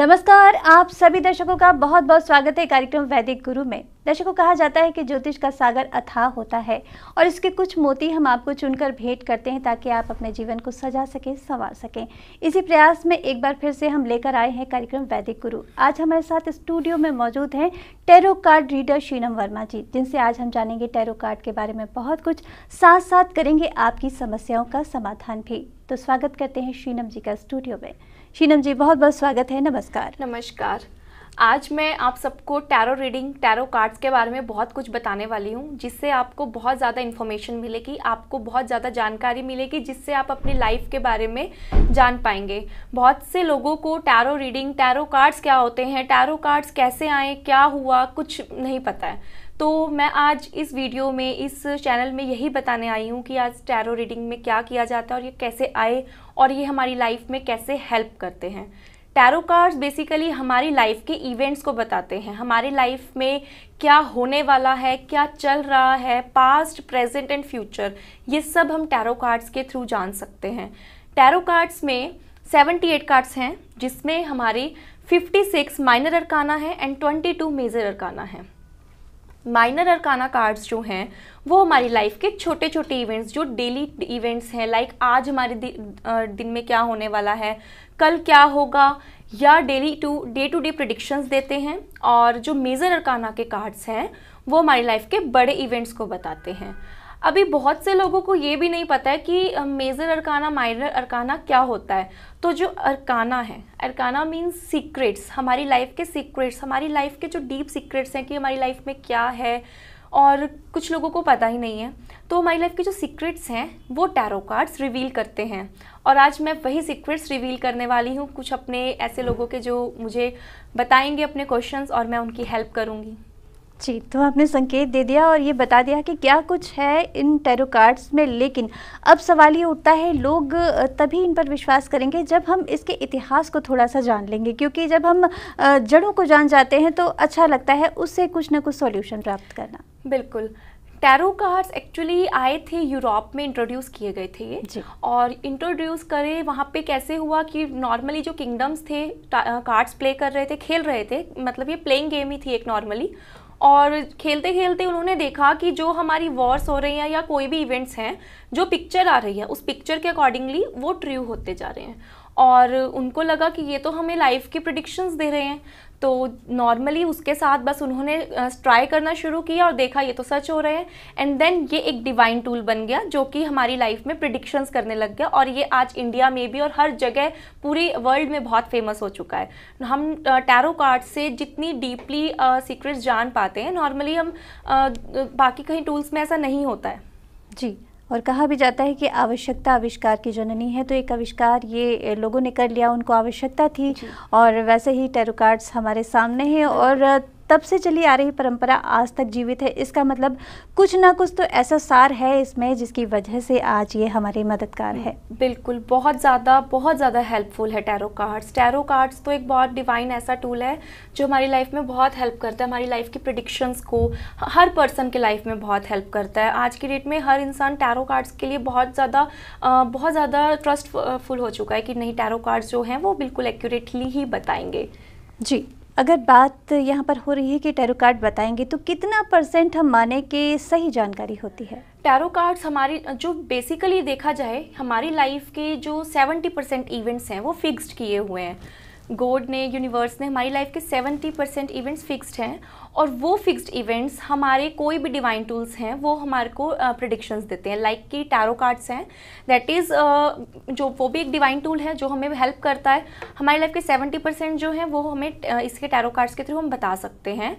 नमस्कार आप सभी दर्शकों का बहुत बहुत स्वागत है कार्यक्रम वैदिक गुरु में दर्शकों कहा जाता है कि ज्योतिष का सागर अथाह होता है और इसके कुछ मोती हम आपको चुनकर भेंट करते हैं ताकि आप अपने जीवन को सजा सकें संवार सकें इसी प्रयास में एक बार फिर से हम लेकर आए हैं कार्यक्रम वैदिक गुरु आज हमारे साथ स्टूडियो में मौजूद हैं tarot card reader Sheenam Verma ji जिनसे आज हम जानेंगे टेरो कार्ड के बारे में बहुत कुछ साथ साथ करेंगे आपकी समस्याओं का समाधान भी तो स्वागत करते हैं शीनम जी का स्टूडियो में शीनम जी बहुत बहुत स्वागत है नमस्कार नमस्कार आज मैं आप सबको टैरो रीडिंग टैरो कार्ड्स के बारे में बहुत कुछ बताने वाली हूँ जिससे आपको बहुत ज़्यादा इन्फॉर्मेशन मिलेगी आपको बहुत ज़्यादा जानकारी मिलेगी जिससे आप अपनी लाइफ के बारे में जान पाएंगे बहुत से लोगों को टैरो रीडिंग टैरो कार्ड्स क्या होते हैं टैरो कार्ड्स कैसे आए क्या हुआ कुछ नहीं पता है तो मैं आज इस वीडियो में इस चैनल में यही बताने आई हूँ कि आज टैरो रीडिंग में क्या किया जाता है और ये कैसे आए और ये हमारी लाइफ में कैसे हेल्प करते हैं टैरो कार्ड्स बेसिकली हमारी लाइफ के इवेंट्स को बताते हैं हमारी लाइफ में क्या होने वाला है क्या चल रहा है पास्ट प्रेजेंट एंड फ्यूचर ये सब हम टैरो कार्ड्स के थ्रू जान सकते हैं टैरो कार्ड्स में 78 कार्ड्स हैं जिसमें हमारी 56 माइनर अरकाना है एंड 22 मेजर अरकाना है माइनर अरकाना कार्ड्स जो हैं वो हमारी लाइफ के छोटे छोटे इवेंट्स जो डेली इवेंट्स हैं लाइक आज हमारे दि, दिन में क्या होने वाला है कल क्या होगा या daily to day to day predictions देते हैं और जो मेजर अरकाना के कार्ड्स हैं वो हमारी लाइफ के बड़े इवेंट्स को बताते हैं अभी बहुत से लोगों को ये भी नहीं पता है कि मेजर अरकाना माइनर अरकाना क्या होता है तो जो अरकाना है अरकाना मीन्स सीक्रेट्स हमारी लाइफ के सीक्रेट्स हमारी लाइफ के जो डीप सीक्रेट्स हैं कि हमारी लाइफ में क्या है और कुछ लोगों को पता ही नहीं है तो हमारी लाइफ के जो सीक्रेट्स हैं वो टैरो कार्ड्स रिवील करते हैं और आज मैं वही सीक्रेट्स रिवील करने वाली हूँ कुछ अपने ऐसे लोगों के जो मुझे बताएंगे अपने क्वेश्चंस और मैं उनकी हेल्प करूँगी जी तो आपने संकेत दे दिया और ये बता दिया कि क्या कुछ है इन टैरो कार्ड्स में लेकिन अब सवाल ये उठता है लोग तभी इन पर विश्वास करेंगे जब हम इसके इतिहास को थोड़ा सा जान लेंगे क्योंकि जब हम जड़ों को जान जाते हैं तो अच्छा लगता है उससे कुछ ना कुछ सॉल्यूशन प्राप्त करना बिल्कुल टैरो कार्ड्स एक्चुअली आए थे यूरोप में इंट्रोड्यूस किए गए थे ये और इंट्रोड्यूस करे वहाँ पे कैसे हुआ कि नॉर्मली जो किंगडम्स थे कार्ड्स प्ले कर रहे थे खेल रहे थे मतलब ये प्लेइंग गेम ही थी एक नॉर्मली और खेलते खेलते उन्होंने देखा कि जो हमारी वॉर्स हो रही हैं या कोई भी इवेंट्स हैं जो पिक्चर आ रही है उस पिक्चर के अकॉर्डिंगली वो ट्रू होते जा रहे हैं और उनको लगा कि ये तो हमें लाइफ के प्रडिक्शंस दे रहे हैं तो नॉर्मली उसके साथ बस उन्होंने ट्राई करना शुरू किया और देखा ये तो सच हो रहे हैं एंड देन ये एक डिवाइन टूल बन गया जो कि हमारी लाइफ में प्रिडिक्शंस करने लग गया और ये आज इंडिया में भी और हर जगह पूरी वर्ल्ड में बहुत फेमस हो चुका है हम टैरो कार्ड से जितनी डीपली सीक्रेट्स जान पाते हैं नॉर्मली हम बाकी कहीं टूल्स में ऐसा नहीं होता है जी और कहा भी जाता है कि आवश्यकता आविष्कार की जननी है तो एक आविष्कार ये लोगों ने कर लिया उनको आवश्यकता थी और वैसे ही टेरोकार्ड्स हमारे सामने हैं और तब से चली आ रही परंपरा आज तक जीवित है इसका मतलब कुछ ना कुछ तो ऐसा सार है इसमें जिसकी वजह से आज ये हमारी मददगार है बिल्कुल बहुत ज़्यादा बहुत ज़्यादा हेल्पफुल है टैरो कार्ड्स टैरो कार्ड्स तो एक बहुत डिवाइन ऐसा टूल है जो हमारी लाइफ में बहुत हेल्प करता है हमारी लाइफ की प्रडिक्शंस को हर पर्सन के लाइफ में बहुत हेल्प करता है आज की डेट में हर इंसान टैरो कार्ड्स के लिए बहुत ज़्यादा बहुत ज़्यादा ट्रस्टफुल हो चुका है कि नहीं टैरो कार्ड्स जो हैं वो बिल्कुल एक्यूरेटली ही बताएंगे जी अगर बात यहाँ पर हो रही है कि टैरो कार्ड बताएंगे तो कितना परसेंट हम माने के सही जानकारी होती है टैरो कार्ड्स हमारी जो बेसिकली देखा जाए हमारी लाइफ के जो 70 परसेंट इवेंट्स हैं वो फिक्स्ड किए हुए हैं गॉड ने यूनिवर्स ने हमारी लाइफ के 70 परसेंट इवेंट्स फिक्स्ड हैं और वो फिक्स्ड इवेंट्स हमारे कोई भी डिवाइन टूल्स हैं वो हमारे को प्रडिक्शंस देते हैं लाइक कि टैरो कार्ड्स हैं दैट इज़ जो वो भी एक डिवाइन टूल है जो हमें हेल्प करता है हमारी लाइफ के सेवेंटी परसेंट जो हैं वो हमें इसके टैरो कार्ड्स के थ्रू हम बता सकते हैं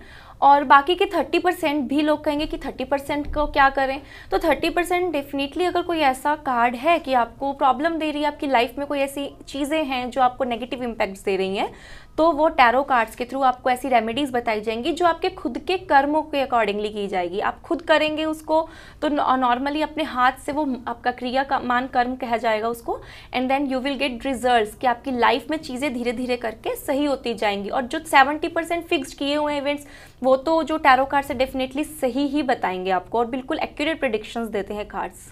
और बाकी के 30 परसेंट भी लोग कहेंगे कि 30 परसेंट को क्या करें तो 30 परसेंट डेफिनेटली अगर कोई ऐसा कार्ड है कि आपको प्रॉब्लम दे रही है आपकी लाइफ में कोई ऐसी चीज़ें हैं जो आपको नेगेटिव इम्पैक्ट्स दे रही हैं तो वो टैरो कार्ड्स के थ्रू आपको ऐसी रेमेडीज़ बताई जाएंगी जो आपके खुद के कर्मों के अकॉर्डिंगली की जाएगी आप खुद करेंगे उसको तो नॉर्मली अपने हाथ से वो आपका क्रिया का मान कर्म कहा जाएगा उसको and then you will get result कि आपकी लाइफ में चीज़ें धीरे धीरे करके सही होती जाएंगी और जो सेवेंटी परसेंट फिक्स्ड किए हुए इवेंट्स वो तो जो टैरो कार्ड से डेफिनेटली सही ही बताएंगे आपको और बिल्कुल एक्यूरेट प्रडिक्शंस देते हैं कार्ड्स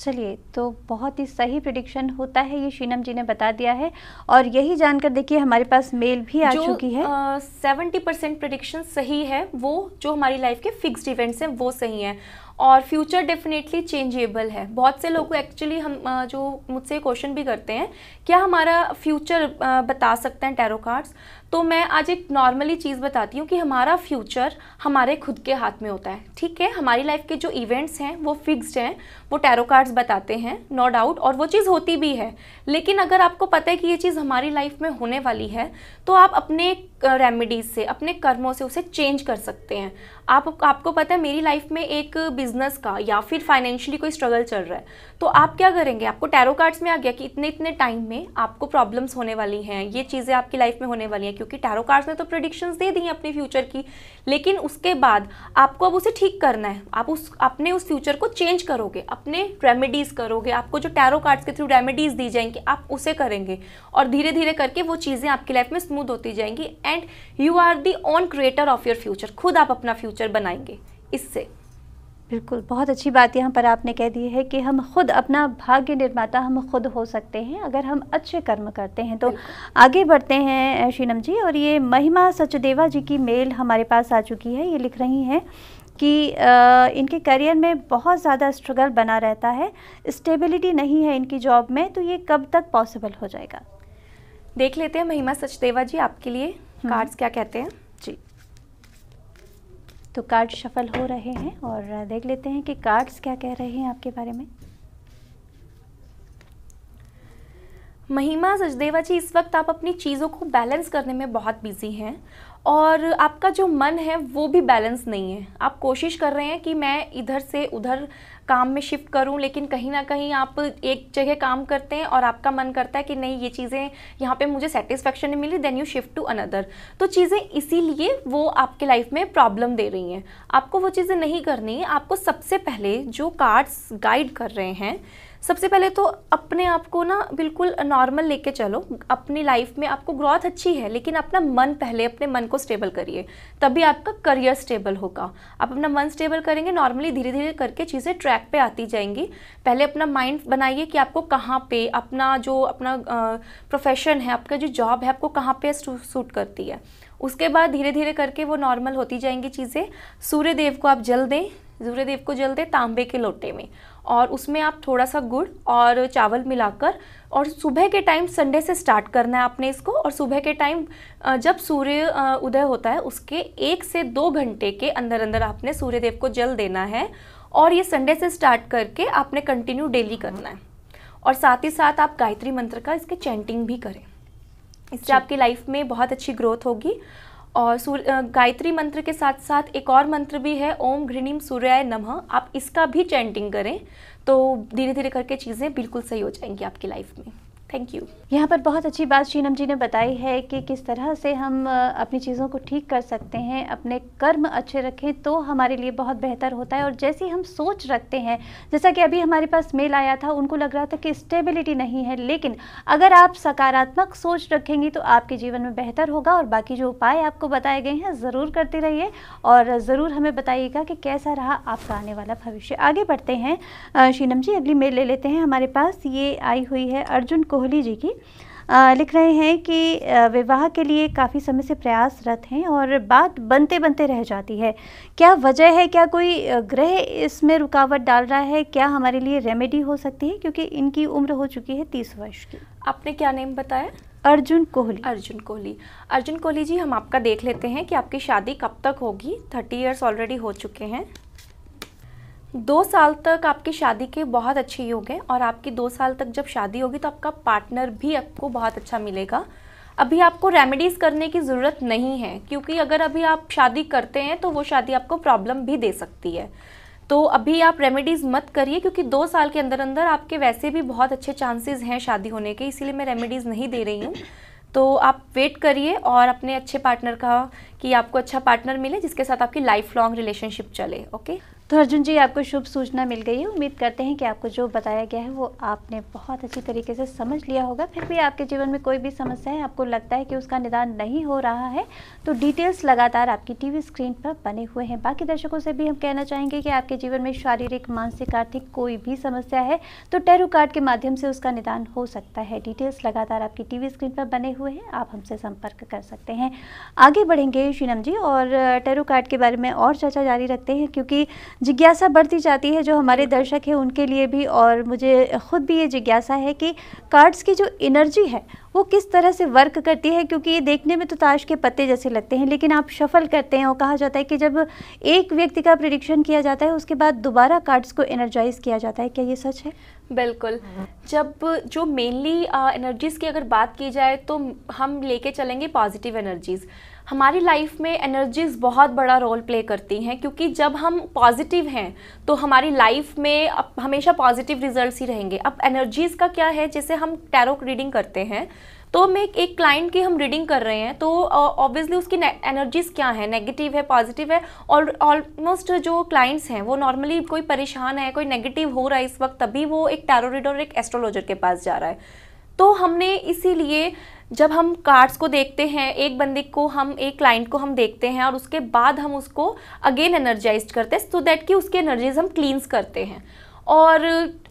चलिए तो बहुत ही सही प्रिडिक्शन होता है ये शीनम जी ने बता दिया है और यही जानकर देखिए हमारे पास मेल भी आ चुकी है सेवेंटी परसेंट प्रिडिक्शन सही है वो जो हमारी लाइफ के फिक्स्ड इवेंट्स हैं वो सही हैं और फ्यूचर डेफिनेटली चेंजेबल है बहुत से लोग एक्चुअली हम जो मुझसे क्वेश्चन भी करते हैं क्या हमारा फ्यूचर बता सकते हैं टैरो कार्ड्स तो मैं आज एक नॉर्मली चीज़ बताती हूँ कि हमारा फ्यूचर हमारे खुद के हाथ में होता है ठीक है हमारी लाइफ के जो इवेंट्स हैं वो फिक्स्ड हैं वो टैरो कार्ड्स बताते हैं नो no डाउट और वो चीज़ होती भी है लेकिन अगर आपको पता है कि ये चीज़ हमारी लाइफ में होने वाली है तो आप अपने रेमेडीज़ से अपने कर्मों से उसे चेंज कर सकते हैं आप आपको पता है मेरी लाइफ में एक बिजनेस का या फिर फाइनेंशियली कोई स्ट्रगल चल रहा है तो आप क्या करेंगे आपको टैरो कार्ड्स में आ गया कि इतने इतने टाइम में आपको प्रॉब्लम्स होने वाली हैं ये चीज़ें आपकी लाइफ में होने वाली हैं क्योंकि टैरो कार्ड्स ने तो प्रडिक्शंस दे दी हैं अपने फ्यूचर की लेकिन उसके बाद आपको अब उसे ठीक करना है आप उस अपने उस फ्यूचर को चेंज करोगे अपने रेमेडीज़ करोगे आपको जो टैरो कार्ड्स के थ्रू रेमेडीज़ दी जाएंगी आप उसे करेंगे और धीरे धीरे करके वो चीज़ें आपकी लाइफ में स्मूथ होती जाएंगी and you are the own creator of your future खुद आप अपना फ्यूचर बनाएंगे इससे बिल्कुल बहुत अच्छी बात यहाँ पर आपने कह दी है कि हम खुद अपना भाग्य निर्माता हम खुद हो सकते हैं अगर हम अच्छे कर्म करते हैं तो आगे बढ़ते हैं शीनम जी और ये महिमा सचदेवा जी की मेल हमारे पास आ चुकी है ये लिख रही हैं कि आ, इनके करियर में बहुत ज़्यादा स्ट्रगल बना रहता है स्टेबिलिटी नहीं है इनकी जॉब में तो ये कब तक पॉसिबल हो जाएगा देख लेते हैं महिमा सचदेवा जी आपके लिए कार्ड्स हम्म। क्या कहते हैं जी तो कार्ड शफल हो रहे हैं और देख लेते हैं कि कार्ड्स क्या कह रहे हैं आपके बारे में महिमा सचदेवा जी इस वक्त आप अपनी चीज़ों को बैलेंस करने में बहुत बिजी हैं और आपका जो मन है वो भी बैलेंस नहीं है आप कोशिश कर रहे हैं कि मैं इधर से उधर काम में शिफ्ट करूं लेकिन कहीं ना कहीं आप एक जगह काम करते हैं और आपका मन करता है कि नहीं ये चीज़ें यहाँ पे मुझे सेटिस्फेक्शन नहीं मिली then you shift to another तो चीज़ें इसीलिए वो आपके लाइफ में प्रॉब्लम दे रही हैं आपको वो चीज़ें नहीं करनी आपको सबसे पहले जो कार्ड्स गाइड कर रहे हैं सबसे पहले तो अपने आप को ना बिल्कुल नॉर्मल लेके चलो अपनी लाइफ में आपको ग्रोथ अच्छी है लेकिन अपना मन पहले अपने मन को स्टेबल करिए तभी आपका करियर स्टेबल होगा आप अपना मन स्टेबल करेंगे नॉर्मली धीरे धीरे करके चीज़ें ट्रैक पे आती जाएंगी पहले अपना माइंड बनाइए कि आपको कहाँ पे अपना जो अपना प्रोफेशन है आपका जो जॉब है आपको कहाँ पे सूट करती है उसके बाद धीरे धीरे करके वो नॉर्मल होती जाएंगी चीज़ें सूर्य देव को आप जल दें सूर्य देव को जल दें तांबे के लोटे में और उसमें आप थोड़ा सा गुड़ और चावल मिलाकर और सुबह के टाइम संडे से स्टार्ट करना है आपने इसको और सुबह के टाइम जब सूर्य उदय होता है उसके एक से दो घंटे के अंदर अंदर आपने सूर्य देव को जल देना है और ये संडे से स्टार्ट करके आपने कंटिन्यू डेली करना है और साथ ही साथ आप गायत्री मंत्र का इसके चैंटिंग भी करें इससे आपकी लाइफ में बहुत अच्छी ग्रोथ होगी और सूर्य गायत्री मंत्र के साथ साथ एक और मंत्र भी है ओम घृणीम सूर्याय नमः आप इसका भी चैंटिंग करें तो धीरे धीरे करके चीज़ें बिल्कुल सही हो जाएंगी आपकी लाइफ में थैंक यू यहाँ पर बहुत अच्छी बात शीनम जी ने बताई है कि किस तरह से हम अपनी चीज़ों को ठीक कर सकते हैं अपने कर्म अच्छे रखें तो हमारे लिए बहुत बेहतर होता है और जैसी हम सोच रखते हैं जैसा कि अभी हमारे पास मेल आया था उनको लग रहा था कि स्टेबिलिटी नहीं है लेकिन अगर आप सकारात्मक सोच रखेंगी तो आपके जीवन में बेहतर होगा और बाकी जो उपाय आपको बताए गए हैं ज़रूर करते रहिए और ज़रूर हमें बताइएगा कि कैसा रहा आपका आने वाला भविष्य आगे बढ़ते हैं शीनम जी अगली मेल ले लेते हैं हमारे पास ये आई हुई है अर्जुन को कोहली जी की आ, लिख रहे हैं कि विवाह के लिए काफ़ी समय से प्रयासरत हैं और बात बनते बनते रह जाती है क्या वजह है क्या कोई ग्रह इसमें रुकावट डाल रहा है क्या हमारे लिए रेमेडी हो सकती है क्योंकि इनकी उम्र हो चुकी है तीस वर्ष की आपने क्या नेम बताया अर्जुन कोहली अर्जुन कोहली अर्जुन कोहली जी हम आपका देख लेते हैं कि आपकी शादी कब तक होगी थर्टी ईयर्स ऑलरेडी हो चुके हैं दो साल तक आपकी शादी के बहुत अच्छे योग हैं और आपकी दो साल तक जब शादी होगी तो आपका पार्टनर भी आपको बहुत अच्छा मिलेगा अभी आपको रेमेडीज़ करने की ज़रूरत नहीं है क्योंकि अगर अभी आप शादी करते हैं तो वो शादी आपको प्रॉब्लम भी दे सकती है तो अभी आप रेमेडीज़ मत करिए क्योंकि दो साल के अंदर अंदर आपके वैसे भी बहुत अच्छे चांसेस हैं शादी होने के इसीलिए मैं रेमेडीज़ नहीं दे रही हूँ तो आप वेट करिए और अपने अच्छे पार्टनर का कि आपको अच्छा पार्टनर मिले जिसके साथ आपकी लाइफ लॉन्ग रिलेशनशिप चले ओके तो अर्जुन जी आपको शुभ सूचना मिल गई है उम्मीद करते हैं कि आपको जो बताया गया है वो आपने बहुत अच्छी तरीके से समझ लिया होगा फिर भी आपके जीवन में कोई भी समस्या है आपको लगता है कि उसका निदान नहीं हो रहा है तो डिटेल्स लगातार आपकी टीवी स्क्रीन पर बने हुए हैं बाकी दर्शकों से भी हम कहना चाहेंगे कि आपके जीवन में शारीरिक मानसिक आर्थिक कोई भी समस्या है तो टेरो कार्ड के माध्यम से उसका निदान हो सकता है डिटेल्स लगातार आपकी टी स्क्रीन पर बने हुए हैं आप हमसे संपर्क कर सकते हैं आगे बढ़ेंगे शीनम जी और टेरो कार्ड के बारे में और चर्चा जारी रखते हैं क्योंकि जिज्ञासा बढ़ती जाती है जो हमारे दर्शक हैं उनके लिए भी और मुझे ख़ुद भी ये जिज्ञासा है कि कार्ड्स की जो एनर्जी है वो किस तरह से वर्क करती है क्योंकि ये देखने में तो ताश के पत्ते जैसे लगते हैं लेकिन आप शफल करते हैं और कहा जाता है कि जब एक व्यक्ति का प्रिडिक्शन किया जाता है उसके बाद दोबारा कार्ड्स को एनर्जाइज किया जाता है क्या ये सच है बिल्कुल जब जो मेनली एनर्जीज़ की अगर बात की जाए तो हम लेके चलेंगे पॉजिटिव एनर्जीज़ हमारी लाइफ में एनर्जीज़ बहुत बड़ा रोल प्ले करती हैं क्योंकि जब हम पॉजिटिव हैं तो हमारी लाइफ में अब हमेशा पॉजिटिव रिजल्ट्स ही रहेंगे अब एनर्जीज़ का क्या है जैसे हम टैरोक रीडिंग करते हैं तो मैं एक क्लाइंट की हम रीडिंग कर रहे हैं तो ऑब्वियसली उसकी एनर्जीज़ क्या है नेगेटिव है पॉजिटिव है और ऑलमोस्ट जो क्लाइंट्स हैं वो नॉर्मली कोई परेशान है कोई नेगेटिव हो रहा है इस वक्त तभी वो एक टैरो रीडर और एक एस्ट्रोलॉजर के पास जा रहा है तो हमने इसीलिए जब हम कार्ड्स को देखते हैं एक बंदे को हम एक क्लाइंट को हम देखते हैं और उसके बाद हम उसको अगेन एनर्जाइज करते हैं सो दैट कि उसके एनर्जीज हम क्लींस करते हैं और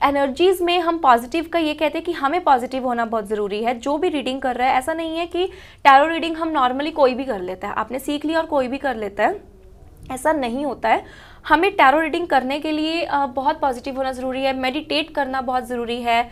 एनर्जीज़ में हम पॉजिटिव का ये कहते हैं कि हमें पॉजिटिव होना बहुत ज़रूरी है जो भी रीडिंग कर रहा है ऐसा नहीं है कि टैरो रीडिंग हम नॉर्मली कोई भी कर लेता है आपने सीख लिया और कोई भी कर लेता है ऐसा नहीं होता है हमें टैरो रीडिंग करने के लिए बहुत पॉजिटिव होना ज़रूरी है मेडिटेट करना बहुत ज़रूरी है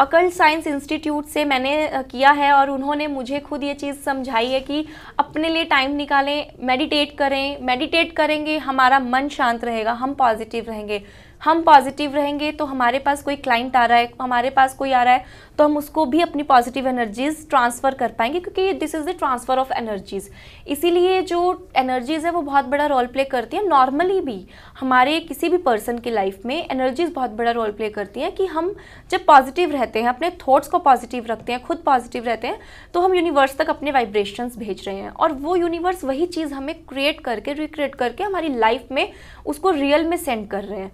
अकल साइंस इंस्टीट्यूट से मैंने किया है और उन्होंने मुझे खुद ये चीज़ समझाई है कि अपने लिए टाइम निकालें मेडिटेट करें मेडिटेट करेंगे हमारा मन शांत रहेगा हम पॉजिटिव रहेंगे हम पॉजिटिव रहेंगे तो हमारे पास कोई क्लाइंट आ रहा है हमारे पास कोई आ रहा है तो हम उसको भी अपनी पॉजिटिव एनर्जीज़ ट्रांसफ़र कर पाएंगे क्योंकि this is the transfer of energies इसीलिए जो एनर्जीज़ है वो बहुत बड़ा रोल प्ले करती हैं नॉर्मली भी हमारे किसी भी पर्सन की लाइफ में एनर्जीज़ बहुत बड़ा रोल प्ले करती हैं कि हम जब पॉजिटिव रहते हैं अपने थॉट्स को पॉजिटिव रखते हैं खुद पॉजिटिव रहते हैं तो हम यूनिवर्स तक अपने वाइब्रेशंस भेज रहे हैं और वो यूनिवर्स वही चीज़ हमें क्रिएट करके रिक्रिएट करके हमारी लाइफ में उसको रियल में सेंड कर रहे हैं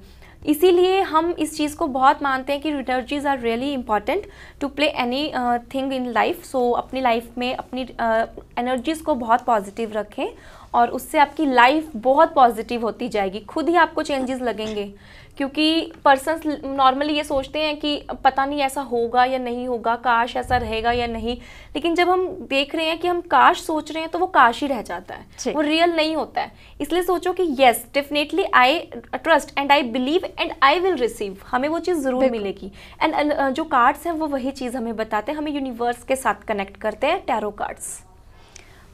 इसीलिए हम इस चीज़ को बहुत मानते हैं कि energies are really important to play anything in life so अपनी लाइफ में अपनी एनर्जीज़ uh, को बहुत पॉजिटिव रखें और उससे आपकी लाइफ बहुत पॉजिटिव होती जाएगी खुद ही आपको चेंजेस लगेंगे क्योंकि पर्सन नॉर्मली ये सोचते हैं कि पता नहीं ऐसा होगा या नहीं होगा काश ऐसा रहेगा या नहीं लेकिन जब हम देख रहे हैं कि हम काश सोच रहे हैं तो वो काश ही रह जाता है वो रियल नहीं होता है इसलिए सोचो कि yes definitely I trust and I believe and I will receive हमें वो चीज़ ज़रूर मिलेगी एंड जो कार्ड्स हैं वो वही चीज़ हमें बताते हैं हमें यूनिवर्स के साथ कनेक्ट करते हैं टैरो कार्ड्स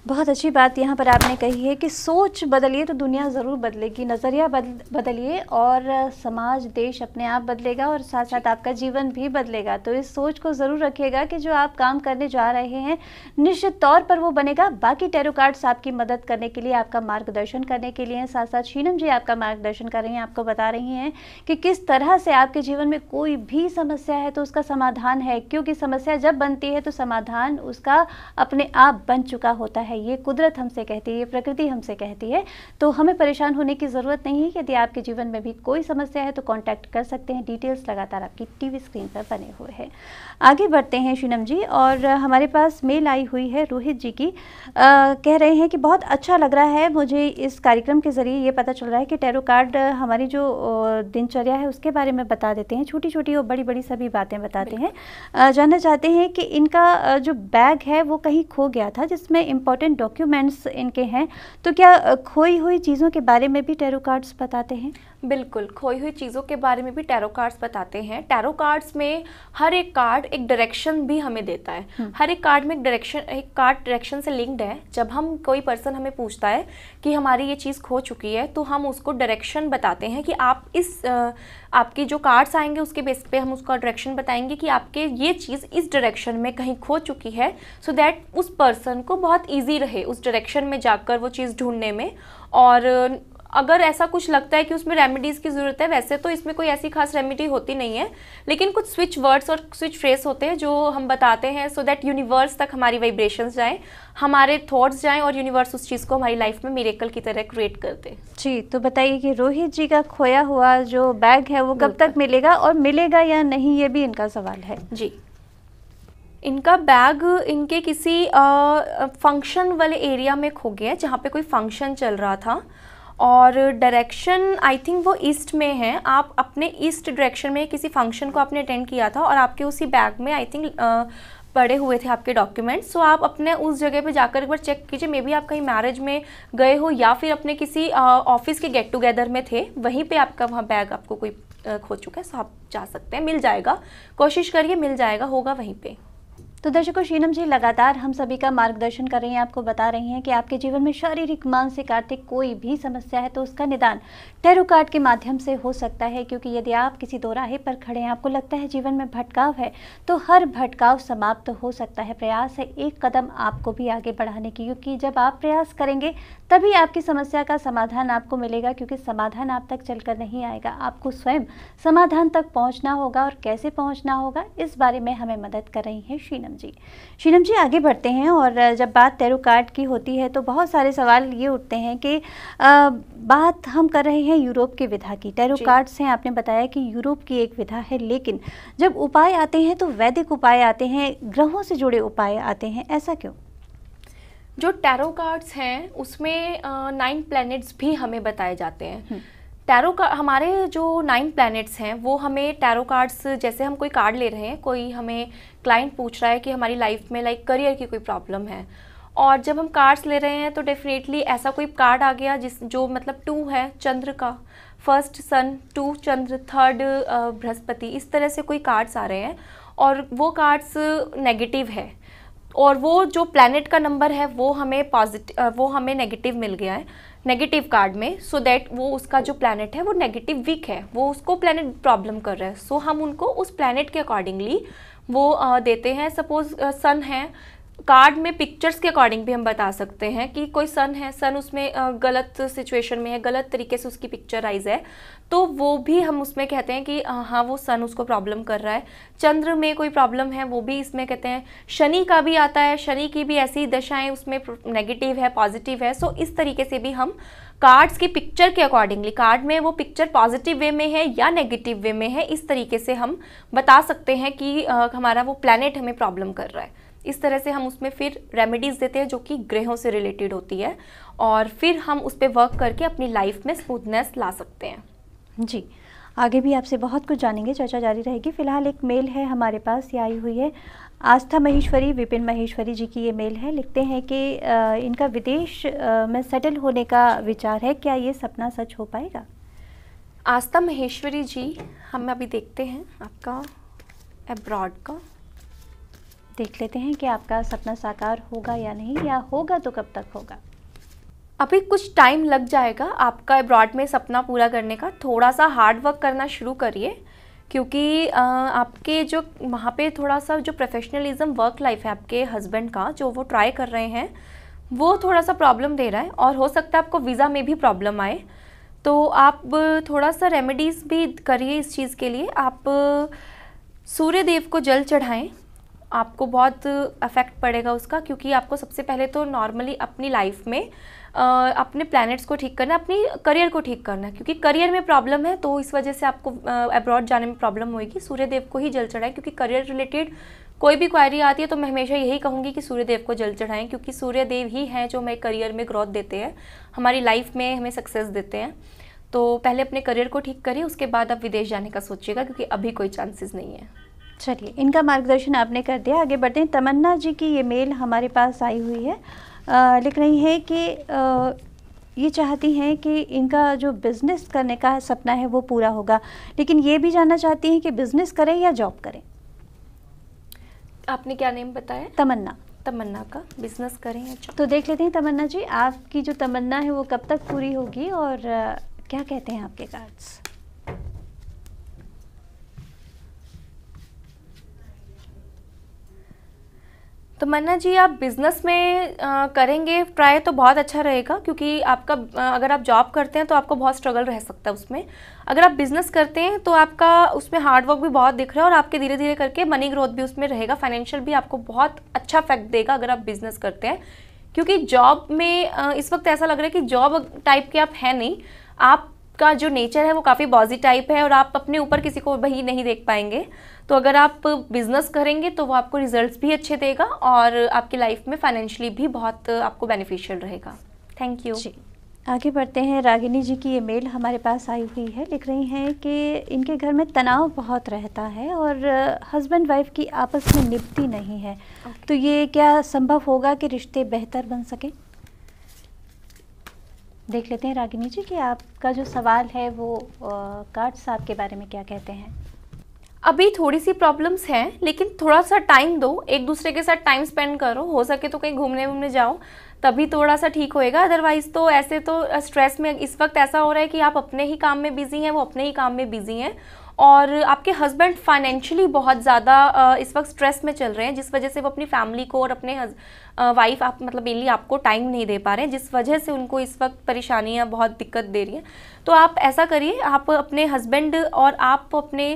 बहुत अच्छी बात यहाँ पर आपने कही है कि सोच बदलिए तो दुनिया ज़रूर बदलेगी नज़रिया बदल बदलिए और समाज देश अपने आप बदलेगा और साथ साथ आपका जीवन भी बदलेगा तो इस सोच को ज़रूर रखिएगा कि जो आप काम करने जा रहे हैं निश्चित तौर पर वो बनेगा बाकी टेरो कार्ड्स आपकी मदद करने के लिए आपका मार्गदर्शन करने के लिए हैं साथ साथ शीनम जी आपका मार्गदर्शन कर रही हैं आपको बता रही हैं कि किस तरह से आपके जीवन में कोई भी समस्या है तो उसका समाधान है क्योंकि समस्या जब बनती है तो समाधान उसका अपने आप बन चुका होता है है ये कुदरत हमसे कहती है ये प्रकृति हमसे कहती है तो हमें परेशान होने की ज़रूरत नहीं है यदि आपके जीवन में भी कोई समस्या है तो कॉन्टैक्ट कर सकते हैं डिटेल्स लगातार आपकी टीवी स्क्रीन पर बने हुए हैं आगे बढ़ते हैं शीनम जी और हमारे पास मेल आई हुई है रोहित जी की आ, कह रहे हैं कि बहुत अच्छा लग रहा है मुझे इस कार्यक्रम के ज़रिए ये पता चल रहा है कि टैरो कार्ड हमारी जो दिनचर्या है उसके बारे में बता देते हैं छोटी छोटी और बड़ी बड़ी सभी बातें बताते हैं जानना चाहते हैं कि इनका जो बैग है वो कहीं खो गया था जिसमें इम्पोर्टेंट इम्पॉर्टेंट डॉक्यूमेंट्स इनके हैं तो क्या खोई हुई चीज़ों के बारे में भी टेरो कार्ड्स बताते हैं बिल्कुल खोई हुई चीज़ों के बारे में भी टैरो कार्ड्स बताते हैं टैरो कार्ड्स में हर एक कार्ड एक डायरेक्शन भी हमें देता है हम्म। हर एक कार्ड में एक डायरेक्शन एक कार्ड डायरेक्शन से लिंक्ड है जब हम कोई पर्सन हमें पूछता है कि हमारी ये चीज़ खो चुकी है तो हम उसको डायरेक्शन बताते हैं कि आप इस आपके जो कार्ड्स आएंगे उसके बेस पे हम उसका डायरेक्शन बताएंगे कि आपके ये चीज़ इस डायरेक्शन में कहीं खो चुकी है सो so दैट उस पर्सन को बहुत ईजी रहे उस डायरेक्शन में जाकर वो चीज़ ढूंढने में और अगर ऐसा कुछ लगता है कि उसमें रेमेडीज़ की ज़रूरत है वैसे तो इसमें कोई ऐसी खास रेमेडी होती नहीं है लेकिन कुछ स्विच वर्ड्स और स्विच फ्रेस होते हैं जो हम बताते हैं सो दैट यूनिवर्स तक हमारी वाइब्रेशन जाएँ हमारे थॉट्स जाएँ और यूनिवर्स उस चीज़ को हमारी लाइफ में मेरेकल की तरह क्रिएट कर दे जी तो बताइए कि रोहित जी का खोया हुआ जो बैग है वो कब तक मिलेगा और मिलेगा या नहीं ये भी इनका सवाल है जी इनका बैग इनके किसी फंक्शन वाले एरिया में खो गया है जहाँ पे कोई फंक्शन चल रहा था और डायरेक्शन आई थिंक वो ईस्ट में है आप अपने ईस्ट डायरेक्शन में किसी फंक्शन को आपने अटेंड किया था और आपके उसी बैग में आई थिंक पड़े हुए थे आपके डॉक्यूमेंट्स सो so, आप अपने उस जगह पे जाकर एक बार चेक कीजिए मे बी आप कहीं मैरिज में गए हो या फिर अपने किसी ऑफिस के गेट टुगेदर में थे वहीं पे आपका वहाँ बैग आपको कोई खो चुका है सो so, आप जा सकते हैं मिल जाएगा कोशिश करिए मिल जाएगा होगा वहीं पर तो दर्शकों शीनम जी लगातार हम सभी का मार्गदर्शन कर रही हैं आपको बता रही हैं कि आपके जीवन में शारीरिक मानसिक आर्थिक कोई भी समस्या है तो उसका निदान टेरो कार्ड के माध्यम से हो सकता है क्योंकि यदि आप किसी दोराहे पर खड़े हैं आपको लगता है जीवन में भटकाव है तो हर भटकाव समाप्त हो सकता है प्रयास है एक कदम आपको भी आगे बढ़ाने की क्योंकि जब आप प्रयास करेंगे तभी आपकी समस्या का समाधान आपको मिलेगा क्योंकि समाधान आप तक चलकर नहीं आएगा आपको स्वयं समाधान तक पहुँचना होगा और कैसे पहुँचना होगा इस बारे में हमें मदद कर रही हैं शीनम शीनम जी शीनम जी आगे बढ़ते हैं और जब बात टेरो कार्ड की होती है तो बहुत सारे सवाल ये उठते हैं कि आ, बात हम कर रहे हैं यूरोप की विधा की टैरो कार्ड से आपने बताया कि यूरोप की एक विधा है लेकिन जब उपाय आते हैं तो वैदिक उपाय आते हैं ग्रहों से जुड़े उपाय आते हैं ऐसा क्यों जो टैरो कार्ड्स हैं उसमें नाइन प्लैनेट्स भी हमें बताए जाते हैं हम्म। टैरो का हमारे जो नाइन प्लैनेट्स हैं वो हमें टैरो कार्ड्स जैसे हम कोई कार्ड ले रहे हैं कोई हमें क्लाइंट पूछ रहा है कि हमारी लाइफ में लाइक करियर की कोई प्रॉब्लम है और जब हम कार्ड्स ले रहे हैं तो डेफिनेटली ऐसा कोई कार्ड आ गया जिस जो मतलब टू है चंद्र का first Sun two Chandra third Brihaspati इस तरह से कोई कार्ड्स आ रहे हैं और वो कार्ड्स नेगेटिव है और वो जो प्लानट का नंबर है वो हमें पॉजिटिव वो हमें नेगेटिव मिल गया है नेगेटिव कार्ड में सो so दैट वो उसका जो प्लानट है वो नेगेटिव वीक है वो उसको प्लानट प्रॉब्लम कर रहा है सो so हम उनको उस प्लानट के अकॉर्डिंगली वो देते हैं सपोज सन है कार्ड में पिक्चर्स के अकॉर्डिंग भी हम बता सकते हैं कि कोई सन है सन उसमें गलत सिचुएशन में है गलत तरीके से उसकी पिक्चराइज है तो वो भी हम उसमें कहते हैं कि हाँ वो सन उसको प्रॉब्लम कर रहा है चंद्र में कोई प्रॉब्लम है वो भी इसमें कहते हैं शनि का भी आता है शनि की भी ऐसी दशाएं उसमें नेगेटिव है पॉजिटिव है सो इस तरीके से भी हम कार्ड्स की पिक्चर के अकॉर्डिंगली कार्ड में वो पिक्चर पॉजिटिव वे में है या नेगेटिव वे में है इस तरीके से हम बता सकते हैं कि हमारा वो प्लानट हमें प्रॉब्लम कर रहा है इस तरह से हम उसमें फिर रेमेडीज़ देते हैं जो कि ग्रहों से रिलेटेड होती है और फिर हम उस पर वर्क करके अपनी लाइफ में स्मूथनेस ला सकते हैं जी आगे भी आपसे बहुत कुछ जानेंगे चर्चा जारी रहेगी फिलहाल एक मेल है हमारे पास ये आई हुई है आस्था महेश्वरी विपिन महेश्वरी जी की ये मेल है लिखते हैं कि इनका विदेश में सेटल होने का विचार है क्या ये सपना सच हो पाएगा आस्था महेश्वरी जी हम अभी देखते हैं आपका एब्रॉड का देख लेते हैं कि आपका सपना साकार होगा या नहीं या होगा तो कब तक होगा अभी कुछ टाइम लग जाएगा आपका एब्रॉड में सपना पूरा करने का थोड़ा सा हार्ड वर्क करना शुरू करिए क्योंकि आपके जो वहाँ पे थोड़ा सा जो प्रोफेशनलिज्म वर्क लाइफ है आपके हस्बैंड का जो वो ट्राई कर रहे हैं वो थोड़ा सा प्रॉब्लम दे रहा है और हो सकता है आपको वीज़ा में भी प्रॉब्लम आए तो आप थोड़ा सा रेमेडीज़ भी करिए इस चीज़ के लिए आप सूर्य देव को जल चढ़ाएं आपको बहुत अफेक्ट पड़ेगा उसका क्योंकि आपको सबसे पहले तो नॉर्मली अपनी लाइफ में आ, अपने प्लैनेट्स को ठीक करना अपनी करियर को ठीक करना क्योंकि करियर में प्रॉब्लम है तो इस वजह से आपको अब्रॉड जाने में प्रॉब्लम होगी सूर्यदेव को ही जल चढ़ाएं क्योंकि करियर रिलेटेड कोई भी क्वायरी आती है तो मैं हमेशा यही कहूँगी कि सूर्यदेव को जल चढ़ाएँ क्योंकि सूर्यदेव ही हैं जो हमें करियर में ग्रोथ देते हैं हमारी लाइफ में हमें सक्सेस देते हैं तो पहले अपने करियर को ठीक करिए उसके बाद आप विदेश जाने का सोचिएगा क्योंकि अभी कोई चांसेस नहीं है चलिए इनका मार्गदर्शन आपने कर दिया आगे बढ़ते हैं तमन्ना जी की ये मेल हमारे पास आई हुई है आ, लिख रही है कि आ, ये चाहती हैं कि इनका जो बिज़नेस करने का सपना है वो पूरा होगा लेकिन ये भी जानना चाहती हैं कि बिज़नेस करें या जॉब करें आपने क्या नेम बताया तमन्ना तमन्ना का बिजनेस करें या जॉब तो देख लेते हैं तमन्ना जी आपकी जो तमन्ना है वो कब तक पूरी होगी और आ, क्या कहते हैं आपके कार्ड्स तो मन्ना जी आप बिज़नेस में आ, करेंगे ट्राई तो बहुत अच्छा रहेगा क्योंकि आपका अगर आप जॉब करते हैं तो आपको बहुत स्ट्रगल रह सकता है उसमें अगर आप बिज़नेस करते हैं तो आपका उसमें हार्डवर्क भी बहुत दिख रहा है और आपके धीरे धीरे करके मनी ग्रोथ भी उसमें रहेगा फाइनेंशियल भी आपको बहुत अच्छा इफेक्ट देगा अगर आप बिज़नेस करते हैं क्योंकि जॉब में इस वक्त ऐसा लग रहा है कि जॉब टाइप के आप हैं नहीं आपका जो नेचर है वो काफ़ी बॉजी टाइप है और आप अपने ऊपर किसी को वही नहीं देख पाएंगे तो अगर आप बिज़नेस करेंगे तो वो आपको रिजल्ट्स भी अच्छे देगा और आपकी लाइफ में फाइनेंशियली भी बहुत आपको बेनिफिशियल रहेगा थैंक यू जी आगे बढ़ते हैं रागिनी जी की ये मेल हमारे पास आई हुई है लिख रही हैं कि इनके घर में तनाव बहुत रहता है और हस्बैंड वाइफ की आपस में निपटी नहीं है okay. तो ये क्या संभव होगा कि रिश्ते बेहतर बन सकें देख लेते हैं रागिनी जी कि आपका जो सवाल है वो कार्ड्स आपके बारे में क्या कहते हैं अभी थोड़ी सी प्रॉब्लम्स हैं लेकिन थोड़ा सा टाइम दो एक दूसरे के साथ टाइम स्पेंड करो हो सके तो कहीं घूमने वूमने जाओ तभी थोड़ा सा ठीक होएगा अदरवाइज़ तो ऐसे तो स्ट्रेस में इस वक्त ऐसा हो रहा है कि आप अपने ही काम में बिज़ी हैं वो अपने ही काम में बिज़ी हैं और आपके हस्बैंड फाइनेंशियली बहुत ज़्यादा इस वक्त स्ट्रेस में चल रहे हैं जिस वजह से वो अपनी फैमिली को और अपने वाइफ आप मतलब मेनली आपको टाइम नहीं दे पा रहे हैं जिस वजह से उनको इस वक्त परेशानियाँ बहुत दिक्कत दे रही हैं तो आप ऐसा करिए आप अपने हस्बैंड और आप अपने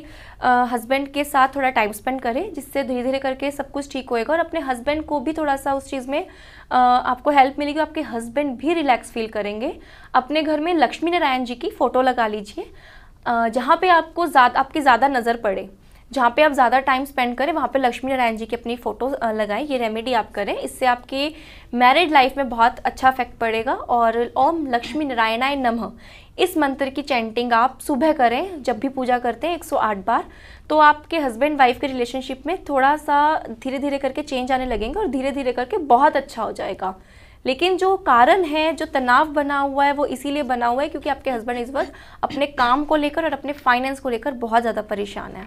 हस्बैंड के साथ थोड़ा टाइम स्पेंड करें जिससे धीरे धीरे करके सब कुछ ठीक होएगा और अपने हस्बैंड को भी थोड़ा सा उस चीज़ में आपको हेल्प मिलेगी आपके हस्बैंड भी रिलैक्स फील करेंगे अपने घर में लक्ष्मी नारायण जी की फ़ोटो लगा लीजिए जहाँ पे आपको ज़्यादा आपकी ज़्यादा नज़र पड़े जहाँ पे आप ज़्यादा टाइम स्पेंड करें वहाँ पे लक्ष्मी नारायण जी की अपनी फ़ोटो लगाएं ये रेमेडी आप करें इससे आपकी मैरिड लाइफ में बहुत अच्छा इफेक्ट पड़ेगा और ओम लक्ष्मी नारायणाय नमः इस मंत्र की चैंटिंग आप सुबह करें जब भी पूजा करते हैं 108 बार तो आपके हस्बैंड वाइफ के रिलेशनशिप में थोड़ा सा धीरे धीरे करके चेंज आने लगेंगे और धीरे धीरे करके बहुत अच्छा हो जाएगा लेकिन जो कारण है जो तनाव बना हुआ है वो इसीलिए बना हुआ है क्योंकि आपके हस्बैंड इस वक्त अपने काम को लेकर और अपने फाइनेंस को लेकर बहुत ज़्यादा परेशान है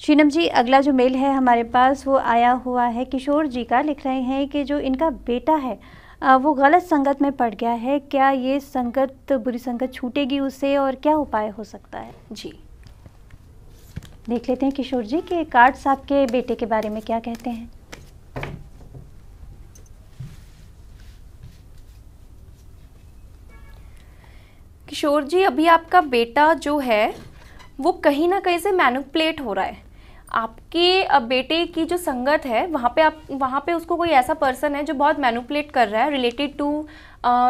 शीनम जी अगला जो मेल है हमारे पास वो आया हुआ है किशोर जी का लिख रहे हैं कि जो इनका बेटा है वो गलत संगत में पड़ गया है क्या ये संगत बुरी संगत छूटेगी उसे और क्या उपाय हो सकता है जी देख लेते हैं किशोर जी के कार्ड्स आपके बेटे के बारे में क्या कहते हैं किशोर जी अभी आपका बेटा जो है वो कहीं ना कहीं से मैनुपलेट हो रहा है आपके बेटे की जो संगत है वहाँ पे आप वहाँ पे उसको कोई ऐसा पर्सन है जो बहुत मैनुपलेट कर रहा है रिलेटेड टू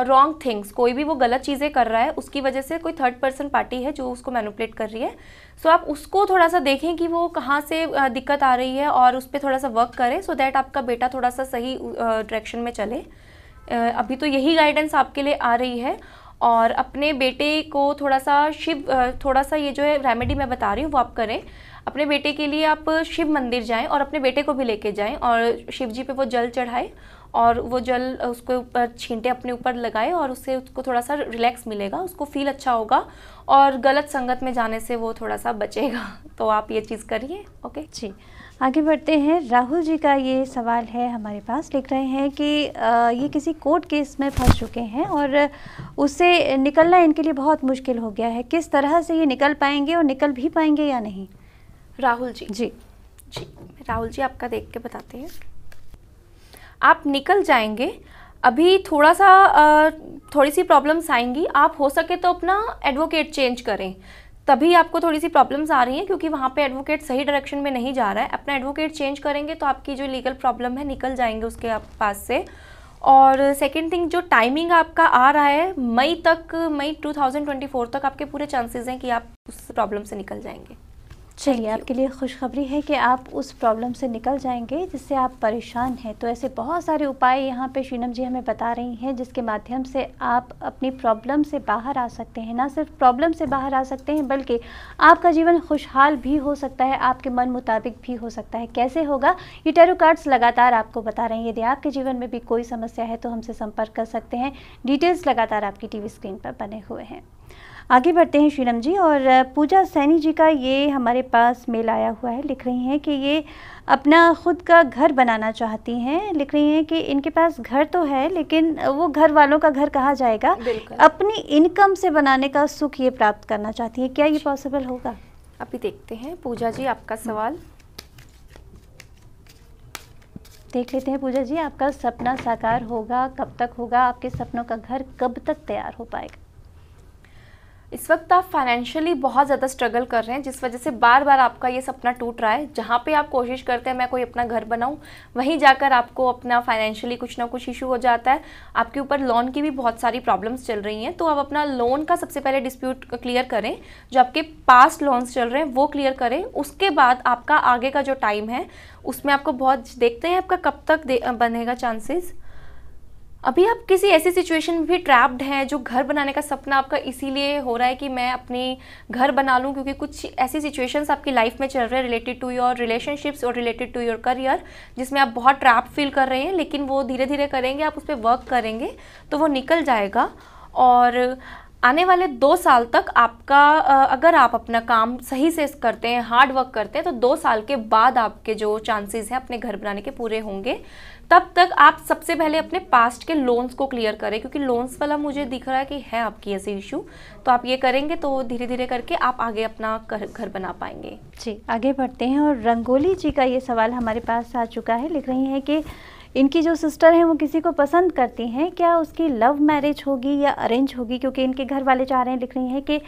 रॉन्ग थिंग्स कोई भी वो गलत चीज़ें कर रहा है उसकी वजह से कोई थर्ड पर्सन पार्टी है जो उसको मैनुपलेट कर रही है सो so, आप उसको थोड़ा सा देखें कि वो कहाँ से uh, दिक्कत आ रही है और उस पर थोड़ा सा वर्क करें सो so दैट आपका बेटा थोड़ा सा सही डायरेक्शन uh, में चले uh, अभी तो यही गाइडेंस आपके लिए आ रही है और अपने बेटे को थोड़ा सा शिव थोड़ा सा ये जो है रेमेडी मैं बता रही हूँ वो आप करें अपने बेटे के लिए आप शिव मंदिर जाएं और अपने बेटे को भी लेके जाएं और शिव जी पे वो जल चढ़ाएं और वो जल उसके ऊपर छींटे अपने ऊपर लगाए और उससे उसको थोड़ा सा रिलैक्स मिलेगा उसको फील अच्छा होगा और गलत संगत में जाने से वो थोड़ा सा बचेगा तो आप ये चीज़ करिए ओके जी आगे बढ़ते हैं राहुल जी का ये सवाल है हमारे पास लिख रहे हैं कि ये किसी कोर्ट केस में फंस चुके हैं और उससे निकलना इनके लिए बहुत मुश्किल हो गया है किस तरह से ये निकल पाएंगे और निकल भी पाएंगे या नहीं राहुल जी जी जी राहुल जी आपका देख के बताते हैं आप निकल जाएंगे अभी थोड़ा सा थोड़ी सी प्रॉब्लम्स आएंगी आप हो सके तो अपना एडवोकेट चेंज करें तभी आपको थोड़ी सी प्रॉब्लम्स आ रही हैं क्योंकि वहाँ पे एडवोकेट सही डायरेक्शन में नहीं जा रहा है अपना एडवोकेट चेंज करेंगे तो आपकी जो लीगल प्रॉब्लम है निकल जाएंगे उसके आप पास से और सेकेंड थिंग जो टाइमिंग आपका आ रहा है मई तक मई 2024 तक आपके पूरे चांसेस हैं कि आप उस प्रॉब्लम से निकल जाएंगे चलिए आपके लिए खुशखबरी है कि आप उस प्रॉब्लम से निकल जाएंगे जिससे आप परेशान हैं तो ऐसे बहुत सारे उपाय यहाँ पे शीनम जी हमें बता रही हैं जिसके माध्यम से आप अपनी प्रॉब्लम से बाहर आ सकते हैं ना सिर्फ प्रॉब्लम से बाहर आ सकते हैं बल्कि आपका जीवन खुशहाल भी हो सकता है आपके मन मुताबिक भी हो सकता है कैसे होगा ये टेरो कार्ड्स लगातार आपको बता रहे हैं यदि आपके जीवन में भी कोई समस्या है तो हमसे संपर्क कर सकते हैं डिटेल्स लगातार आपकी टी स्क्रीन पर बने हुए हैं आगे बढ़ते हैं शीलम जी और पूजा सैनी जी का ये हमारे पास मेल आया हुआ है लिख रही हैं कि ये अपना ख़ुद का घर बनाना चाहती हैं लिख रही हैं कि इनके पास घर तो है लेकिन वो घर वालों का घर कहा जाएगा अपनी इनकम से बनाने का सुख ये प्राप्त करना चाहती हैं क्या ये पॉसिबल होगा अभी देखते हैं पूजा जी आपका सवाल देख लेते हैं पूजा जी आपका सपना साकार होगा कब तक होगा आपके सपनों का घर कब तक तैयार हो पाएगा इस वक्त आप फाइनेंशियली बहुत ज़्यादा स्ट्रगल कर रहे हैं जिस वजह से बार बार आपका ये सपना टूट रहा है जहाँ पे आप कोशिश करते हैं मैं कोई अपना घर बनाऊँ वहीं जाकर आपको अपना फाइनेंशियली कुछ ना कुछ इशू हो जाता है आपके ऊपर लोन की भी बहुत सारी प्रॉब्लम्स चल रही हैं तो आप अपना लोन का सबसे पहले डिस्प्यूट क्लियर करें जो आपके पास लोन्स चल रहे हैं वो क्लियर करें उसके बाद आपका आगे का जो टाइम है उसमें आपको बहुत देखते हैं आपका कब तक बनेगा चांसेज़ अभी आप किसी ऐसी सिचुएशन में भी ट्रैप्ड हैं जो घर बनाने का सपना आपका इसीलिए हो रहा है कि मैं अपने घर बना लूं क्योंकि कुछ ऐसी सिचुएशंस आपकी लाइफ में चल रहे हैं रिलेटेड टू योर रिलेशनशिप्स और रिलेटेड टू योर करियर जिसमें आप बहुत ट्रैप फील कर रहे हैं लेकिन वो धीरे धीरे करेंगे आप उस पर वर्क करेंगे तो वो निकल जाएगा और आने वाले दो साल तक आपका अगर आप अपना काम सही से करते हैं हार्ड वर्क करते हैं तो दो साल के बाद आपके जो चांसेस हैं अपने घर बनाने के पूरे होंगे तब तक आप सबसे पहले अपने पास्ट के लोन्स को क्लियर करें क्योंकि लोन्स वाला मुझे दिख रहा है कि है आपकी ऐसे इशू तो आप ये करेंगे तो धीरे धीरे करके आप आगे अपना घर बना पाएंगे जी आगे बढ़ते हैं और रंगोली जी का ये सवाल हमारे पास आ चुका है लिख रही हैं कि इनकी जो सिस्टर हैं वो किसी को पसंद करती हैं क्या उसकी लव मैरिज होगी या अरेंज होगी क्योंकि इनके घर वाले चाह रहे हैं लिख रही हैं कि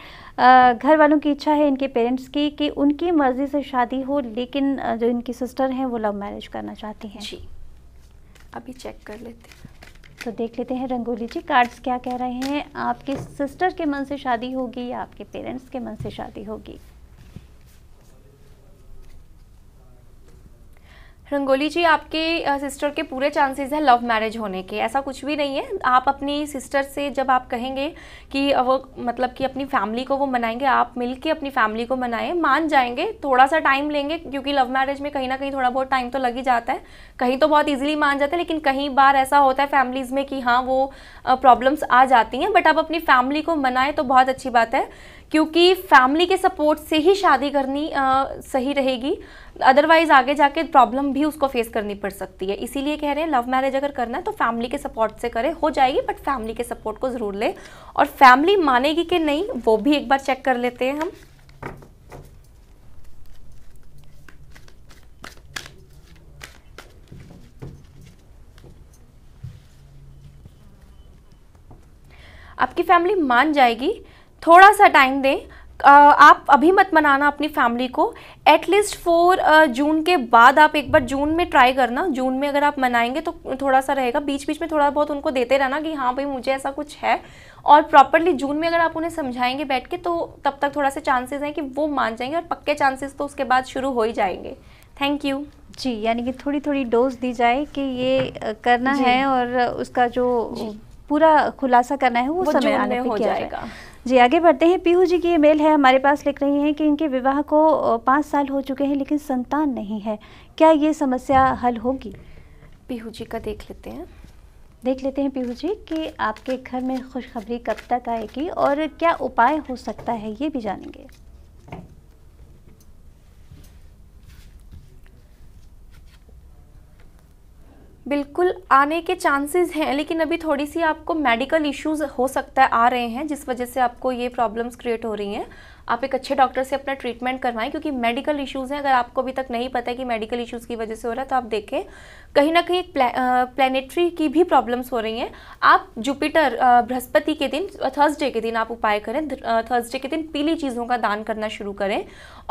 घर वालों की इच्छा है इनके पेरेंट्स की कि उनकी मर्ज़ी से शादी हो लेकिन जो इनकी सिस्टर हैं वो लव मैरिज करना चाहती हैं जी अभी चेक कर लेते हैं तो देख लेते हैं रंगोली जी कार्ड्स क्या कह रहे हैं आपके सिस्टर के मन से शादी होगी या आपके पेरेंट्स के मन से शादी होगी रंगोली जी आपके सिस्टर के पूरे चांसेस हैं लव मैरिज होने के ऐसा कुछ भी नहीं है आप अपनी सिस्टर से जब आप कहेंगे कि वो मतलब कि अपनी फैमिली को वो मनाएंगे आप मिल अपनी फैमिली को मनाएं मान जाएंगे थोड़ा सा टाइम लेंगे क्योंकि लव मैरिज में कहीं ना कहीं थोड़ा बहुत टाइम तो लग ही जाता है कहीं तो बहुत ईजिली मान जाते हैं लेकिन कहीं बार ऐसा होता है फैमिलीज़ में कि हाँ वो प्रॉब्लम्स आ जाती हैं बट आप अपनी फैमिली को मनाएं तो बहुत अच्छी बात है क्योंकि फैमिली के सपोर्ट से ही शादी करनी आ, सही रहेगी अदरवाइज़ आगे जाके प्रॉब्लम भी उसको फेस करनी पड़ सकती है इसीलिए कह रहे हैं लव मैरिज अगर करना है तो फैमिली के सपोर्ट से करें हो जाएगी बट फैमिली के सपोर्ट को ज़रूर ले और फैमिली मानेगी कि नहीं वो भी एक बार चेक कर लेते हैं हम आपकी फैमिली मान जाएगी थोड़ा सा टाइम दें आप अभी मत मनाना अपनी फैमिली को एटलीस्ट फोर जून के बाद आप एक बार जून में ट्राई करना जून में अगर आप मनाएंगे तो थोड़ा सा रहेगा बीच बीच में थोड़ा बहुत उनको देते रहना कि हाँ भाई मुझे ऐसा कुछ है और प्रॉपरली जून में अगर आप उन्हें समझाएंगे बैठ के तो तब तक थोड़ा सा चांसेस हैं कि वो मान जाएंगे और पक्के चांसेस तो उसके बाद शुरू हो ही जाएंगे थैंक यू जी यानी कि थोड़ी थोड़ी डोज दी जाए कि ये करना है और उसका जो पूरा खुलासा करना है वो, वो समय आने में हो जाएगा जी आगे बढ़ते हैं पीहू जी की ये मेल है हमारे पास लिख रही हैं कि इनके विवाह को पाँच साल हो चुके हैं लेकिन संतान नहीं है क्या ये समस्या हल होगी पीहू जी का देख लेते हैं देख लेते हैं पीहू जी कि आपके घर में खुशखबरी कब तक आएगी और क्या उपाय हो सकता है ये भी जानेंगे बिल्कुल आने के चांसेस हैं लेकिन अभी थोड़ी सी आपको मेडिकल इश्यूज हो सकता है आ रहे हैं जिस वजह से आपको ये प्रॉब्लम्स क्रिएट हो रही हैं आप एक अच्छे डॉक्टर से अपना ट्रीटमेंट करवाएं क्योंकि मेडिकल इश्यूज़ हैं अगर आपको अभी तक नहीं पता है कि मेडिकल इश्यूज़ की वजह से हो रहा है तो आप देखें कहीं ना कहीं प्ले, की भी प्रॉब्लम्स हो रही हैं आप जुपिटर बृहस्पति के दिन थर्सडे के दिन आप उपाय करें थर्सडे के दिन पीली चीज़ों का दान करना शुरू करें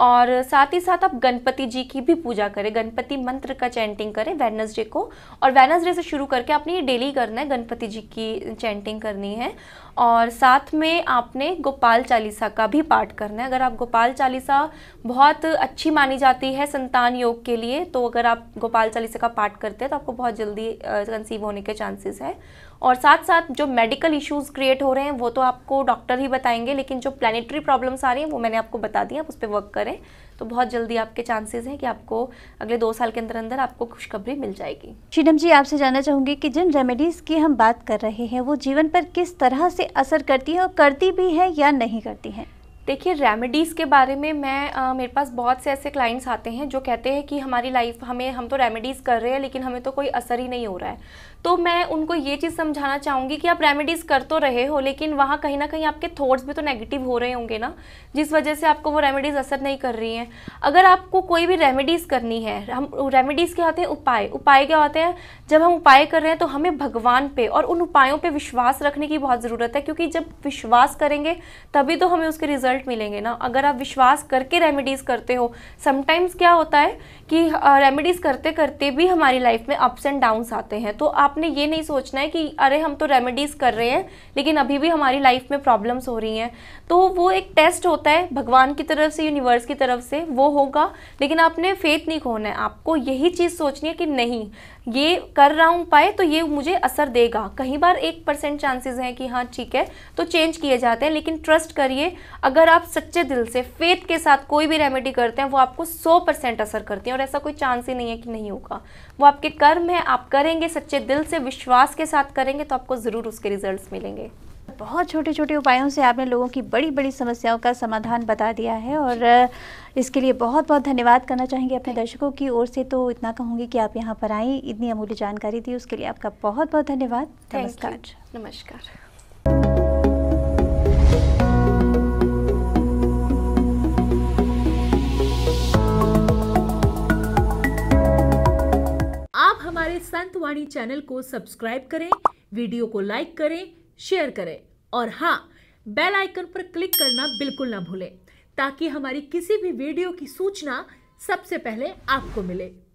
और साथ ही साथ आप गणपति जी की भी पूजा करें गणपति मंत्र का चैंटिंग करें वेनसडे को और वेनसडे से शुरू करके आपने ये डेली करना है गणपति जी की चैंटिंग करनी है और साथ में आपने गोपाल चालीसा का भी पाठ करना है अगर आप गोपाल चालीसा बहुत अच्छी मानी जाती है संतान योग के लिए तो अगर आप गोपाल चालीसा का पाठ करते हैं तो आपको बहुत जल्दी कंसीव होने के चांसेस है और साथ साथ जो मेडिकल इश्यूज़ क्रिएट हो रहे हैं वो तो आपको डॉक्टर ही बताएंगे लेकिन जो प्लानिटरी प्रॉब्लम्स आ रही हैं वो मैंने आपको बता दी आप उस पर वर्क करें तो बहुत जल्दी आपके चांसेस हैं कि आपको अगले दो साल के अंदर अंदर आपको खुशखबरी मिल जाएगी शीडम जी आपसे जानना चाहूंगी कि जिन रेमेडीज़ की हम बात कर रहे हैं वो जीवन पर किस तरह से असर करती है और करती भी है या नहीं करती हैं देखिए रेमेडीज़ के बारे में मैं आ, मेरे पास बहुत से ऐसे क्लाइंट्स आते हैं जो कहते हैं कि हमारी लाइफ हमें हम तो रेमेडीज़ कर रहे हैं लेकिन हमें तो कोई असर ही नहीं हो रहा है तो मैं उनको ये चीज़ समझाना चाहूँगी कि आप रेमेडीज़ कर तो रहे हो लेकिन वहाँ कहीं ना कहीं आपके थॉट्स भी तो नेगेटिव हो रहे होंगे ना जिस वजह से आपको वो रेमेडीज़ असर नहीं कर रही हैं अगर आपको कोई भी रेमेडीज़ करनी है हम रेमेडीज़ क्या होते हैं उपाय उपाय क्या होते हैं जब हम उपाय कर रहे हैं तो हमें भगवान पे और उन उपायों पर विश्वास रखने की बहुत ज़रूरत है क्योंकि जब विश्वास करेंगे तभी तो हमें उसके रिज़ल्ट मिलेंगे ना अगर आप विश्वास करके रेमेडीज़ करते हो समटाइम्स क्या होता है कि रेमेडीज़ करते करते भी हमारी लाइफ में अप्स एंड डाउन्स आते हैं तो आपने ये नहीं सोचना है कि अरे हम तो रेमेडीज़ कर रहे हैं लेकिन अभी भी हमारी लाइफ में प्रॉब्लम्स हो रही हैं तो वो एक टेस्ट होता है भगवान की तरफ से यूनिवर्स की तरफ से वो होगा लेकिन आपने फेथ नहीं खोना है आपको यही चीज़ सोचनी है कि नहीं ये कर रहा हूँ उपाय तो ये मुझे असर देगा कहीं बार एक परसेंट चांसेज हैं कि हाँ ठीक है तो चेंज किए जाते हैं लेकिन ट्रस्ट करिए अगर आप सच्चे दिल से फेथ के साथ कोई भी रेमेडी करते हैं वो आपको सौ परसेंट असर करती है और ऐसा कोई चांस ही नहीं है कि नहीं होगा वो आपके कर्म है आप करेंगे सच्चे दिल से विश्वास के साथ करेंगे तो आपको ज़रूर उसके रिजल्ट मिलेंगे बहुत छोटे छोटे उपायों से आपने लोगों की बड़ी बड़ी समस्याओं का समाधान बता दिया है और इसके लिए बहुत बहुत धन्यवाद करना चाहेंगे अपने दर्शकों की ओर से तो इतना कहूँगी कि आप यहाँ पर आई इतनी अमूल्य जानकारी दी उसके लिए आपका बहुत बहुत धन्यवाद नमस्कार नमस्कार आप हमारे संतवाणी चैनल को सब्सक्राइब करें वीडियो को लाइक करें शेयर करें और हाँ बेल आइकन पर क्लिक करना बिल्कुल ना भूलें ताकि हमारी किसी भी वीडियो की सूचना सबसे पहले आपको मिले